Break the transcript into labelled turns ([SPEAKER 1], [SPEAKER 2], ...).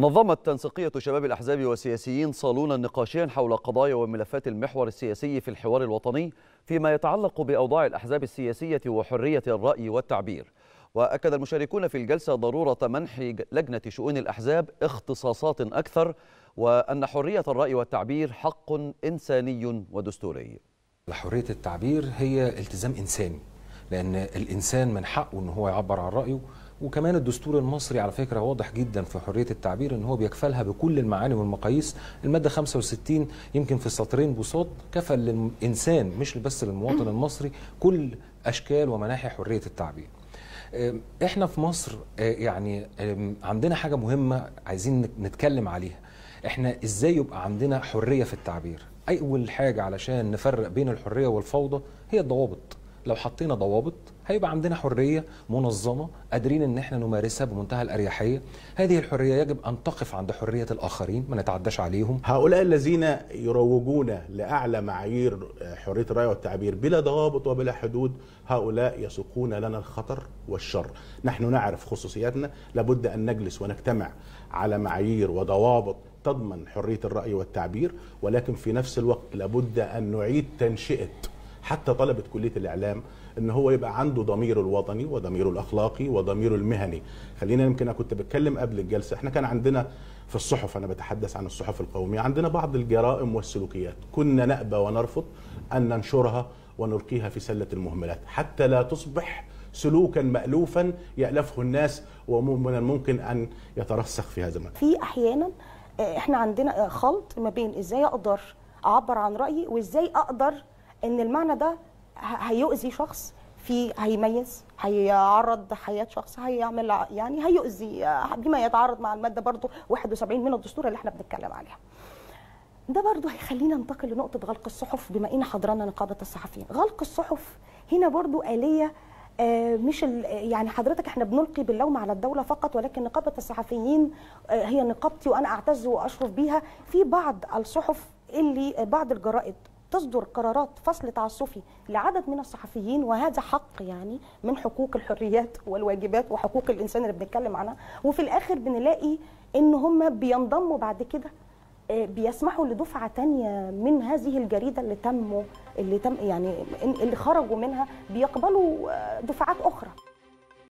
[SPEAKER 1] نظمت تنسيقية شباب الأحزاب والسياسيين صالونا نقاشيا حول قضايا وملفات المحور السياسي في الحوار الوطني فيما يتعلق بأوضاع الأحزاب السياسية وحرية الرأي والتعبير وأكد المشاركون في الجلسة ضرورة منح لجنة شؤون الأحزاب اختصاصات أكثر وأن حرية الرأي والتعبير حق إنساني ودستوري
[SPEAKER 2] حرية التعبير هي التزام إنساني لأن الإنسان من حقه أن هو يعبر عن رأيه وكمان الدستور المصري على فكره واضح جدا في حريه التعبير ان هو بيكفلها بكل المعاني والمقاييس الماده 65 يمكن في سطرين بساط كفل للانسان مش بس للمواطن المصري كل اشكال ومناحي حريه التعبير آه، احنا في مصر آه، يعني عندنا حاجه مهمه عايزين نتكلم عليها احنا ازاي يبقى عندنا حريه في التعبير اول حاجه علشان نفرق بين الحريه والفوضى هي الضوابط لو حطينا ضوابط هيبقى عندنا حريه منظمه قادرين ان احنا نمارسها بمنتهى الاريحيه هذه الحريه
[SPEAKER 3] يجب ان تقف عند حريه الاخرين ما نتعداش عليهم هؤلاء الذين يروجون لاعلى معايير آه، حريه الراي والتعبير بلا ضوابط وبلا حدود هؤلاء يسوقون لنا الخطر والشر نحن نعرف خصوصياتنا لابد ان نجلس ونجتمع على معايير وضوابط تضمن حريه الراي والتعبير ولكن في نفس الوقت لابد ان نعيد تنشئه حتى طلبة كلية الإعلام ان هو يبقى عنده ضميره الوطني وضميره الاخلاقي وضميره المهني خلينا يمكن انا كنت بتكلم قبل الجلسه احنا كان عندنا في الصحف انا بتحدث عن الصحف القوميه عندنا بعض الجرائم والسلوكيات كنا نأبى ونرفض ان ننشرها ونلقيها في سله المهملات حتى لا تصبح سلوكا مألوفا يألفه الناس ومن الممكن ان يترسخ في هذا المكان
[SPEAKER 4] في احيانا احنا عندنا خلط ما بين ازاي اقدر اعبر عن رايي وازاي اقدر ان المعنى ده هيؤذي شخص في هيميز هيعرض حياه شخص هيعمل يعني هيؤذي بما يتعارض مع الماده برضو 71 من الدستور اللي احنا بنتكلم عليها ده برضو هيخلينا ننتقل لنقطه غلق الصحف بما ان حضرنا نقابه الصحفيين غلق الصحف هنا برضو اليه آه، مش يعني حضرتك احنا بنلقي باللوم على الدوله فقط ولكن نقابه الصحفيين آه، هي نقابتي وانا اعتز واشرف بيها في بعض الصحف اللي بعض الجرائد تصدر قرارات فصل تعسفي لعدد من الصحفيين وهذا حق يعني من حقوق الحريات والواجبات وحقوق الانسان اللي بنتكلم عنها وفي الاخر بنلاقي ان هم بينضموا بعد كده آه، بيسمحوا لدفعه تانية من هذه الجريده اللي تموا اللي تم يعني اللي خرجوا منها بيقبلوا آه، دفعات اخرى